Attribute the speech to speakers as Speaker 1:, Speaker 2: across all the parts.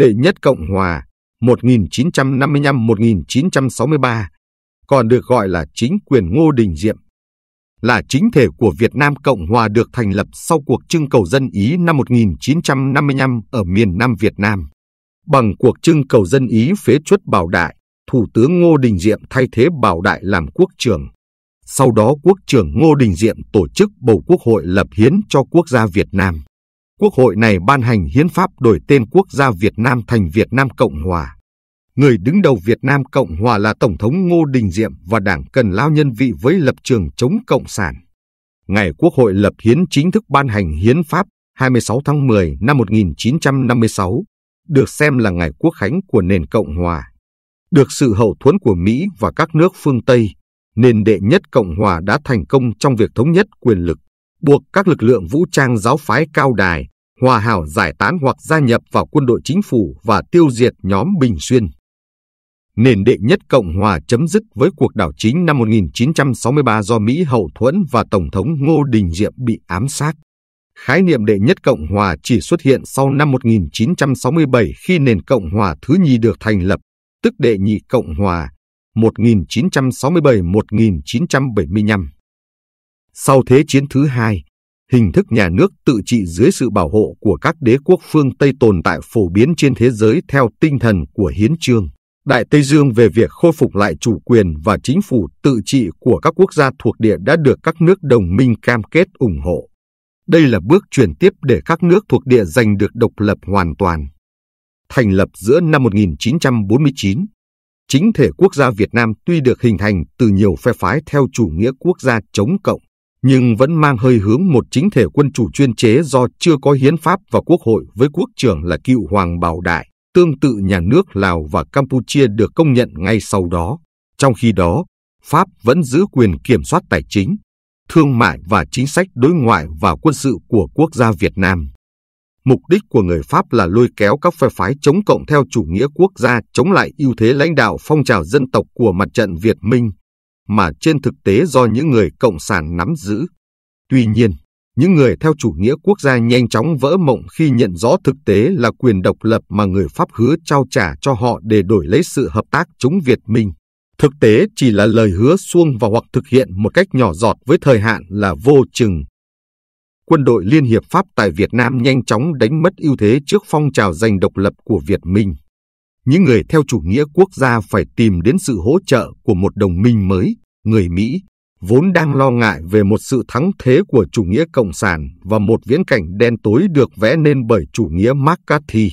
Speaker 1: đệ nhất Cộng Hòa 1955-1963, còn được gọi là chính quyền Ngô Đình Diệm, là chính thể của Việt Nam Cộng Hòa được thành lập sau cuộc trưng cầu dân Ý năm 1955 ở miền Nam Việt Nam. Bằng cuộc trưng cầu dân Ý phế chuất Bảo Đại, Thủ tướng Ngô Đình Diệm thay thế Bảo Đại làm quốc trưởng. Sau đó quốc trưởng Ngô Đình Diệm tổ chức bầu quốc hội lập hiến cho quốc gia Việt Nam. Quốc hội này ban hành hiến pháp đổi tên quốc gia Việt Nam thành Việt Nam Cộng Hòa. Người đứng đầu Việt Nam Cộng Hòa là Tổng thống Ngô Đình Diệm và Đảng Cần Lao Nhân Vị với lập trường chống Cộng sản. Ngày Quốc hội lập hiến chính thức ban hành hiến pháp 26 tháng 10 năm 1956, được xem là ngày quốc khánh của nền Cộng Hòa. Được sự hậu thuẫn của Mỹ và các nước phương Tây, nền đệ nhất Cộng Hòa đã thành công trong việc thống nhất quyền lực, buộc các lực lượng vũ trang giáo phái cao đài hòa hảo giải tán hoặc gia nhập vào quân đội chính phủ và tiêu diệt nhóm Bình Xuyên. Nền đệ nhất Cộng Hòa chấm dứt với cuộc đảo chính năm 1963 do Mỹ hậu thuẫn và Tổng thống Ngô Đình Diệm bị ám sát. Khái niệm đệ nhất Cộng Hòa chỉ xuất hiện sau năm 1967 khi nền Cộng Hòa thứ nhì được thành lập, tức đệ nhị Cộng Hòa 1967-1975. Sau Thế chiến thứ hai, hình thức nhà nước tự trị dưới sự bảo hộ của các đế quốc phương Tây tồn tại phổ biến trên thế giới theo tinh thần của hiến trương. Đại Tây Dương về việc khôi phục lại chủ quyền và chính phủ tự trị của các quốc gia thuộc địa đã được các nước đồng minh cam kết ủng hộ. Đây là bước chuyển tiếp để các nước thuộc địa giành được độc lập hoàn toàn. Thành lập giữa năm 1949, chính thể quốc gia Việt Nam tuy được hình thành từ nhiều phe phái theo chủ nghĩa quốc gia chống cộng, nhưng vẫn mang hơi hướng một chính thể quân chủ chuyên chế do chưa có hiến pháp và quốc hội với quốc trưởng là cựu Hoàng Bảo Đại, tương tự nhà nước Lào và Campuchia được công nhận ngay sau đó. Trong khi đó, Pháp vẫn giữ quyền kiểm soát tài chính, thương mại và chính sách đối ngoại và quân sự của quốc gia Việt Nam. Mục đích của người Pháp là lôi kéo các phe phái chống cộng theo chủ nghĩa quốc gia chống lại ưu thế lãnh đạo phong trào dân tộc của mặt trận Việt Minh mà trên thực tế do những người cộng sản nắm giữ. Tuy nhiên, những người theo chủ nghĩa quốc gia nhanh chóng vỡ mộng khi nhận rõ thực tế là quyền độc lập mà người Pháp hứa trao trả cho họ để đổi lấy sự hợp tác chống Việt Minh. Thực tế chỉ là lời hứa suông và hoặc thực hiện một cách nhỏ giọt với thời hạn là vô chừng. Quân đội Liên Hiệp Pháp tại Việt Nam nhanh chóng đánh mất ưu thế trước phong trào giành độc lập của Việt Minh những người theo chủ nghĩa quốc gia phải tìm đến sự hỗ trợ của một đồng minh mới, người Mỹ, vốn đang lo ngại về một sự thắng thế của chủ nghĩa cộng sản và một viễn cảnh đen tối được vẽ nên bởi chủ nghĩa McCarthy.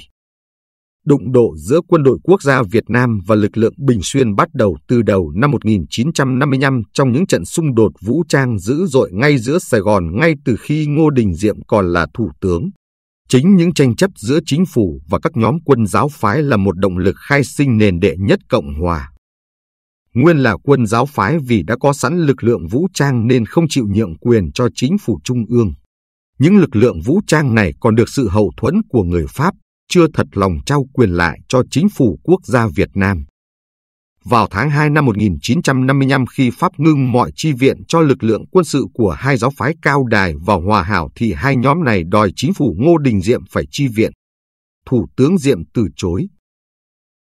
Speaker 1: Đụng độ giữa quân đội quốc gia Việt Nam và lực lượng Bình Xuyên bắt đầu từ đầu năm 1955 trong những trận xung đột vũ trang dữ dội ngay giữa Sài Gòn ngay từ khi Ngô Đình Diệm còn là thủ tướng. Chính những tranh chấp giữa chính phủ và các nhóm quân giáo phái là một động lực khai sinh nền đệ nhất Cộng Hòa. Nguyên là quân giáo phái vì đã có sẵn lực lượng vũ trang nên không chịu nhượng quyền cho chính phủ trung ương. Những lực lượng vũ trang này còn được sự hậu thuẫn của người Pháp, chưa thật lòng trao quyền lại cho chính phủ quốc gia Việt Nam vào tháng 2 năm 1955 khi Pháp ngưng mọi chi viện cho lực lượng quân sự của hai giáo phái Cao Đài và Hòa Hảo thì hai nhóm này đòi chính phủ Ngô Đình Diệm phải chi viện. Thủ tướng Diệm từ chối.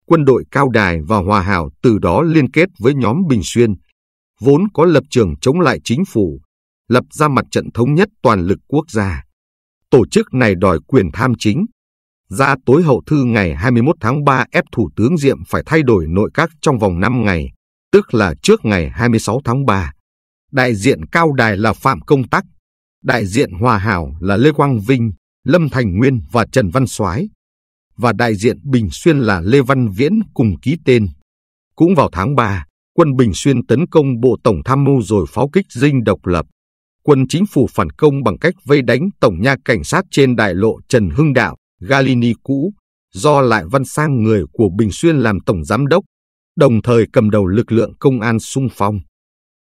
Speaker 1: Quân đội Cao Đài và Hòa Hảo từ đó liên kết với nhóm Bình Xuyên, vốn có lập trường chống lại chính phủ, lập ra mặt trận thống nhất toàn lực quốc gia. Tổ chức này đòi quyền tham chính, ra tối hậu thư ngày 21 tháng 3 ép Thủ tướng Diệm phải thay đổi nội các trong vòng 5 ngày, tức là trước ngày 26 tháng 3. Đại diện Cao Đài là Phạm Công Tắc, đại diện Hòa Hảo là Lê Quang Vinh, Lâm Thành Nguyên và Trần Văn Soái và đại diện Bình Xuyên là Lê Văn Viễn cùng ký tên. Cũng vào tháng 3, quân Bình Xuyên tấn công Bộ Tổng Tham mưu rồi pháo kích dinh độc lập. Quân chính phủ phản công bằng cách vây đánh Tổng nha cảnh sát trên đại lộ Trần Hưng Đạo Galini cũ do Lại Văn Sang người của Bình Xuyên làm tổng giám đốc, đồng thời cầm đầu lực lượng công an sung phong.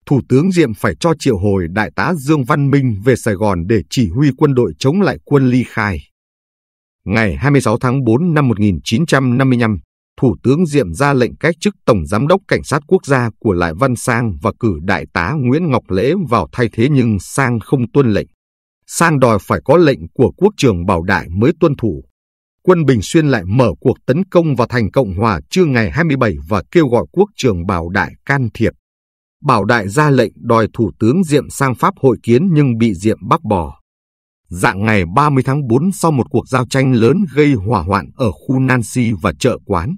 Speaker 1: Thủ tướng Diệm phải cho triệu hồi đại tá Dương Văn Minh về Sài Gòn để chỉ huy quân đội chống lại quân ly khai. Ngày 26 tháng 4 năm 1955, Thủ tướng Diệm ra lệnh cách chức Tổng Giám đốc Cảnh sát Quốc gia của Lại Văn Sang và cử Đại tá Nguyễn Ngọc Lễ vào thay thế nhưng Sang không tuân lệnh. Sang đòi phải có lệnh của quốc trưởng Bảo Đại mới tuân thủ quân Bình Xuyên lại mở cuộc tấn công vào thành Cộng Hòa trưa ngày 27 và kêu gọi quốc trường Bảo Đại can thiệp. Bảo Đại ra lệnh đòi Thủ tướng Diệm sang Pháp hội kiến nhưng bị Diệm bác bỏ. Dạng ngày 30 tháng 4 sau một cuộc giao tranh lớn gây hỏa hoạn ở khu Nancy và chợ quán,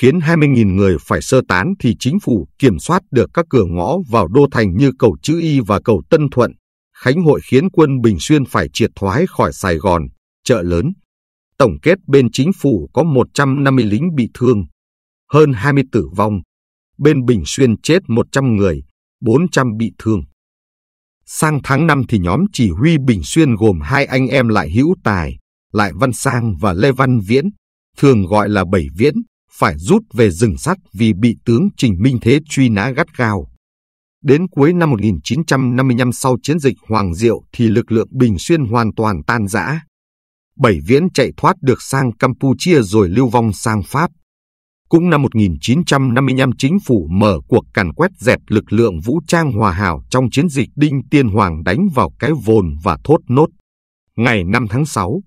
Speaker 1: khiến 20.000 người phải sơ tán thì chính phủ kiểm soát được các cửa ngõ vào đô thành như cầu Chữ Y và cầu Tân Thuận. Khánh hội khiến quân Bình Xuyên phải triệt thoái khỏi Sài Gòn, chợ lớn, Tổng kết bên chính phủ có 150 lính bị thương, hơn 20 tử vong. Bên Bình Xuyên chết 100 người, 400 bị thương. Sang tháng 5 thì nhóm chỉ huy Bình Xuyên gồm hai anh em lại hữu tài, lại Văn Sang và Lê Văn Viễn, thường gọi là Bảy Viễn, phải rút về rừng sắt vì bị tướng Trình Minh Thế truy nã gắt gao. Đến cuối năm 1955 sau chiến dịch Hoàng Diệu thì lực lượng Bình Xuyên hoàn toàn tan rã. Bảy Viễn chạy thoát được sang Campuchia rồi lưu vong sang Pháp. Cũng năm 1955 chính phủ mở cuộc càn quét dẹp lực lượng vũ trang hòa hảo trong chiến dịch Đinh Tiên Hoàng đánh vào cái vồn và thốt nốt. Ngày 5 tháng 6,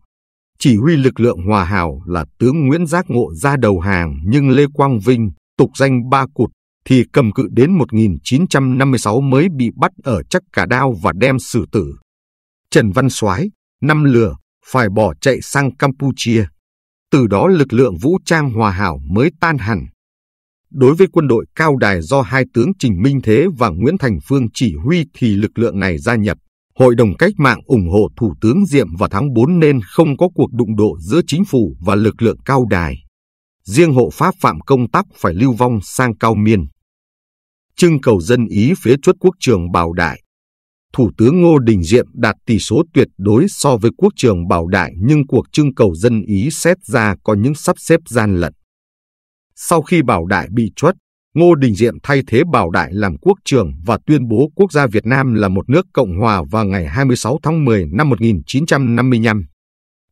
Speaker 1: chỉ huy lực lượng hòa hảo là tướng Nguyễn Giác Ngộ ra đầu hàng nhưng Lê Quang Vinh, tục danh Ba Cụt, thì cầm cự đến 1956 mới bị bắt ở chắc cả đao và đem xử tử. Trần Văn Soái, năm lừa, phải bỏ chạy sang Campuchia. Từ đó lực lượng vũ trang hòa hảo mới tan hẳn. Đối với quân đội cao đài do hai tướng Trình Minh Thế và Nguyễn Thành Phương chỉ huy thì lực lượng này gia nhập. Hội đồng cách mạng ủng hộ Thủ tướng Diệm vào tháng 4 nên không có cuộc đụng độ giữa chính phủ và lực lượng cao đài. Riêng hộ pháp Phạm Công Tắc phải lưu vong sang Cao Miên. Trưng cầu dân Ý phía chuất quốc trường Bảo Đại Thủ tướng Ngô Đình Diệm đạt tỷ số tuyệt đối so với quốc trường Bảo Đại nhưng cuộc trưng cầu dân Ý xét ra có những sắp xếp gian lận. Sau khi Bảo Đại bị truất, Ngô Đình Diệm thay thế Bảo Đại làm quốc trường và tuyên bố quốc gia Việt Nam là một nước Cộng hòa vào ngày 26 tháng 10 năm 1955.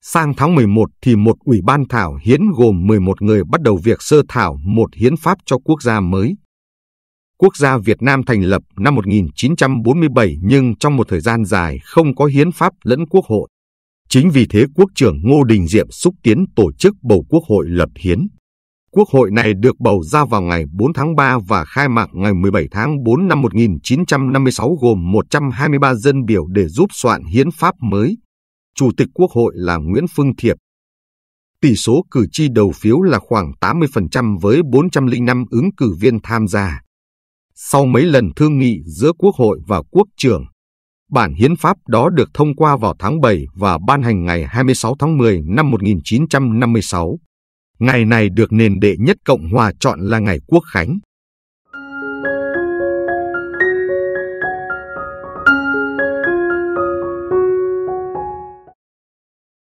Speaker 1: Sang tháng 11 thì một ủy ban thảo hiến gồm 11 người bắt đầu việc sơ thảo một hiến pháp cho quốc gia mới quốc gia Việt Nam thành lập năm 1947 nhưng trong một thời gian dài không có hiến pháp lẫn quốc hội. Chính vì thế quốc trưởng Ngô Đình Diệm xúc tiến tổ chức bầu quốc hội lập hiến. Quốc hội này được bầu ra vào ngày 4 tháng 3 và khai mạc ngày 17 tháng 4 năm 1956 gồm 123 dân biểu để giúp soạn hiến pháp mới. Chủ tịch Quốc hội là Nguyễn Phương Thiệp. Tỷ số cử tri đầu phiếu là khoảng 80% với 405 ứng cử viên tham gia. Sau mấy lần thương nghị giữa Quốc hội và Quốc trưởng, bản hiến pháp đó được thông qua vào tháng 7 và ban hành ngày 26 tháng 10 năm 1956. Ngày này được nền đệ nhất Cộng hòa chọn là ngày Quốc khánh.